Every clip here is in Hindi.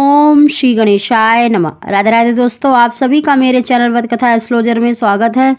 ओम श्री गणेशाय नमः राधे राधे दोस्तों आप सभी का मेरे चैनल वत कथा एस्ट्रोलॉजर में स्वागत है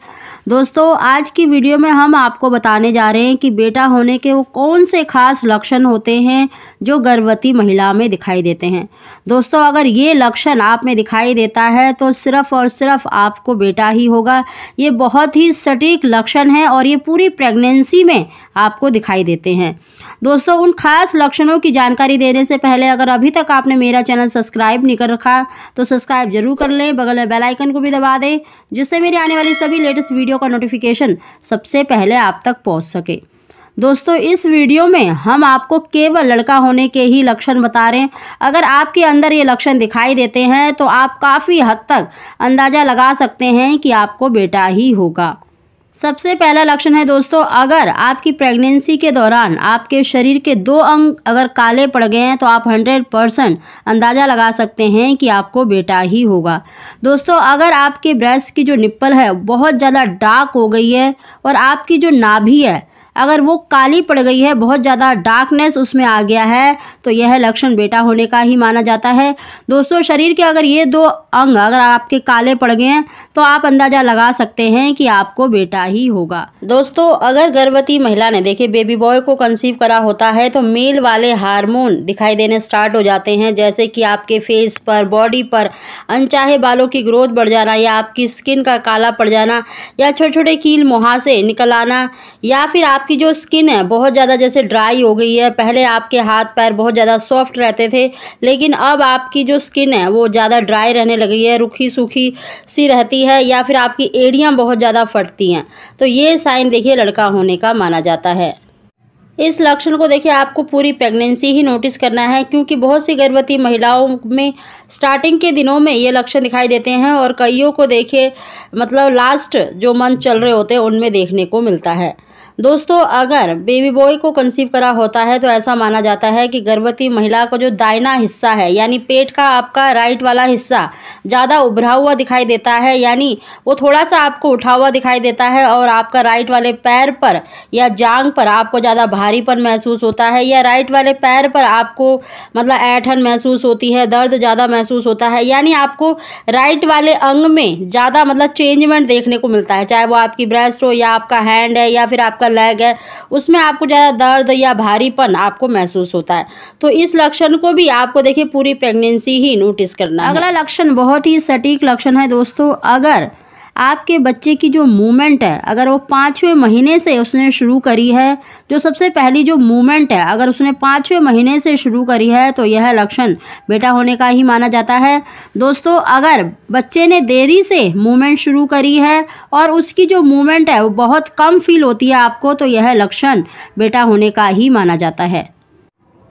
दोस्तों आज की वीडियो में हम आपको बताने जा रहे हैं कि बेटा होने के वो कौन से खास लक्षण होते हैं जो गर्भवती महिला में दिखाई देते हैं दोस्तों अगर ये लक्षण आप में दिखाई देता है तो सिर्फ और सिर्फ आपको बेटा ही होगा ये बहुत ही सटीक लक्षण है और ये पूरी प्रेगनेंसी में आपको दिखाई देते हैं दोस्तों उन खास लक्षणों की जानकारी देने से पहले अगर अभी तक आपने मेरा चैनल सब्सक्राइब नहीं कर रखा तो सब्सक्राइब जरूर कर लें बगल में बेलाइकन को भी दबा दें जिससे मेरी आने वाली सभी लेटेस्ट वीडियो वीडियो का नोटिफिकेशन सबसे पहले आप तक पहुँच सके दोस्तों इस वीडियो में हम आपको केवल लड़का होने के ही लक्षण बता रहे हैं अगर आपके अंदर ये लक्षण दिखाई देते हैं तो आप काफ़ी हद तक अंदाज़ा लगा सकते हैं कि आपको बेटा ही होगा सबसे पहला लक्षण है दोस्तों अगर आपकी प्रेगनेंसी के दौरान आपके शरीर के दो अंग अगर काले पड़ गए हैं तो आप हंड्रेड परसेंट अंदाज़ा लगा सकते हैं कि आपको बेटा ही होगा दोस्तों अगर आपके ब्रेस्ट की जो निप्पल है बहुत ज़्यादा डार्क हो गई है और आपकी जो नाभी है अगर वो काली पड़ गई है बहुत ज़्यादा डार्कनेस उसमें आ गया है तो यह लक्षण बेटा होने का ही माना जाता है दोस्तों शरीर के अगर ये दो अंग अगर आपके काले पड़ गए हैं तो आप अंदाज़ा लगा सकते हैं कि आपको बेटा ही होगा दोस्तों अगर गर्भवती महिला ने देखे बेबी बॉय को कंसीव करा होता है तो मेल वाले हारमोन दिखाई देने स्टार्ट हो जाते हैं जैसे कि आपके फेस पर बॉडी पर अनचाहे बालों की ग्रोथ बढ़ जाना या आपकी स्किन का काला पड़ जाना या छोटे छोटे कील मुहासे निकल आना या फिर आप आपकी जो स्किन है बहुत ज़्यादा जैसे ड्राई हो गई है पहले आपके हाथ पैर बहुत ज़्यादा सॉफ्ट रहते थे लेकिन अब आपकी जो स्किन है वो ज़्यादा ड्राई रहने लगी है रुखी सूखी सी रहती है या फिर आपकी एड़ियाँ बहुत ज़्यादा फटती हैं तो ये साइन देखिए लड़का होने का माना जाता है इस लक्षण को देखिए आपको पूरी प्रेगनेंसी ही नोटिस करना है क्योंकि बहुत सी गर्भवती महिलाओं में स्टार्टिंग के दिनों में ये लक्षण दिखाई देते हैं और कईयों को देखिए मतलब लास्ट जो मंथ चल रहे होते हैं उनमें देखने को मिलता है दोस्तों अगर बेबी बॉय को कंसीव करा होता है तो ऐसा माना जाता है कि गर्भवती महिला का जो दायना हिस्सा है यानी पेट का आपका राइट वाला हिस्सा ज़्यादा उभरा हुआ दिखाई देता है यानी वो थोड़ा सा आपको उठा हुआ दिखाई देता है और आपका राइट वाले पैर पर या जांग पर आपको ज़्यादा भारीपन महसूस होता है या राइट वाले पैर पर आपको मतलब ऐठन महसूस होती है दर्द ज़्यादा महसूस होता है यानी आपको राइट वाले अंग में ज़्यादा मतलब चेंजमेंट देखने को मिलता है चाहे वो आपकी ब्रेस्ट हो या आपका हैंड है या फिर आपका आपका लैग है उसमें आपको ज़्यादा दर्द या भारीपन आपको महसूस होता है तो इस लक्षण को भी आपको देखिए पूरी प्रेगनेंसी ही नोटिस करना अगला लक्षण बहुत ही सटीक लक्षण है दोस्तों अगर आपके बच्चे की जो मूवमेंट है अगर वो पाँचवें महीने से उसने शुरू करी है जो सबसे पहली जो मूवमेंट है अगर उसने पाँचवें महीने से शुरू करी है तो यह लक्षण बेटा होने का ही माना जाता है दोस्तों अगर बच्चे ने देरी से मूवमेंट शुरू करी है और उसकी जो मूवमेंट है वो बहुत कम फील होती है आपको तो यह लक्षण बेटा होने का ही माना जाता है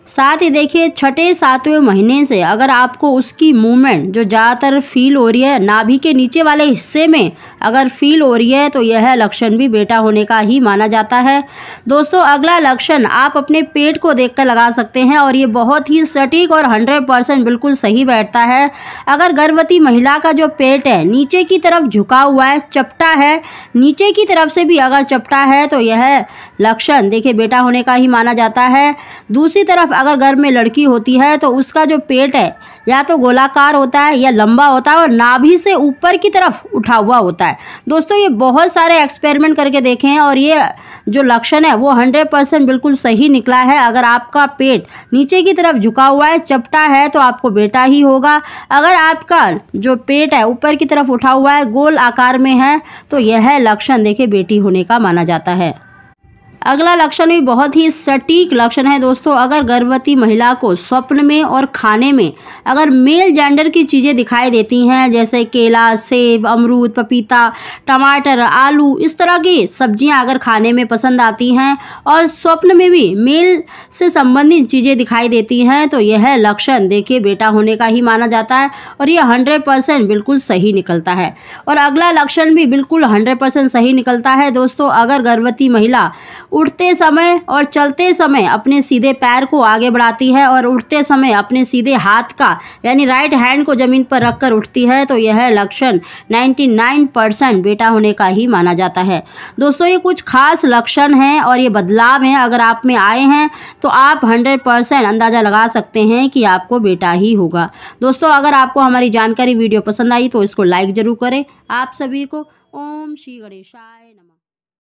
साथ ही देखिए छठे सातवें महीने से अगर आपको उसकी मूवमेंट जो ज़्यादातर फील हो रही है नाभि के नीचे वाले हिस्से में अगर फील हो रही है तो यह लक्षण भी बेटा होने का ही माना जाता है दोस्तों अगला लक्षण आप अपने पेट को देख लगा सकते हैं और ये बहुत ही सटीक और हंड्रेड परसेंट बिल्कुल सही बैठता है अगर गर्भवती महिला का जो पेट है नीचे की तरफ झुका हुआ है चपटा है नीचे की तरफ से भी अगर चपटा है तो यह लक्षण देखिए बेटा होने का ही माना जाता है दूसरी तरफ अगर गर्भ में लड़की होती है तो उसका जो पेट है या तो गोलाकार होता है या लंबा होता है और नाभि से ऊपर की तरफ उठा हुआ होता है है दोस्तों ये बहुत सारे एक्सपेरिमेंट करके देखे हैं और ये जो लक्षण है वो हंड्रेड परसेंट बिल्कुल सही निकला है अगर आपका पेट नीचे की तरफ झुका हुआ है चपटा है तो आपको बेटा ही होगा अगर आपका जो पेट है ऊपर की तरफ उठा हुआ है गोल आकार में है तो यह लक्षण देखिए बेटी होने का माना जाता है अगला लक्षण भी बहुत ही सटीक लक्षण है दोस्तों अगर गर्भवती महिला को स्वप्न में और खाने में अगर मेल जेंडर की चीज़ें दिखाई देती हैं जैसे केला सेब अमरूद पपीता टमाटर आलू इस तरह की सब्जियां अगर खाने में पसंद आती हैं और स्वप्न में भी मेल से संबंधित चीज़ें दिखाई देती हैं तो यह लक्षण देखिए बेटा होने का ही माना जाता है और यह हंड्रेड परसेंट बिल्कुल सही निकलता है और अगला लक्षण भी बिल्कुल हंड्रेड परसेंट सही निकलता है दोस्तों अगर गर्भवती महिला उठते समय और चलते समय अपने सीधे पैर को आगे बढ़ाती है और उठते समय अपने सीधे हाथ का यानी राइट हैंड को ज़मीन पर रखकर उठती है तो यह लक्षण 99 परसेंट बेटा होने का ही माना जाता है दोस्तों ये कुछ खास लक्षण हैं और ये बदलाव हैं अगर आप में आए हैं तो आप हंड्रेड परसेंट अंदाज़ा लगा सकते हैं कि आपको बेटा ही होगा दोस्तों अगर आपको हमारी जानकारी वीडियो पसंद आई तो इसको लाइक ज़रूर करें आप सभी को ओम श्री गणेशाय नमः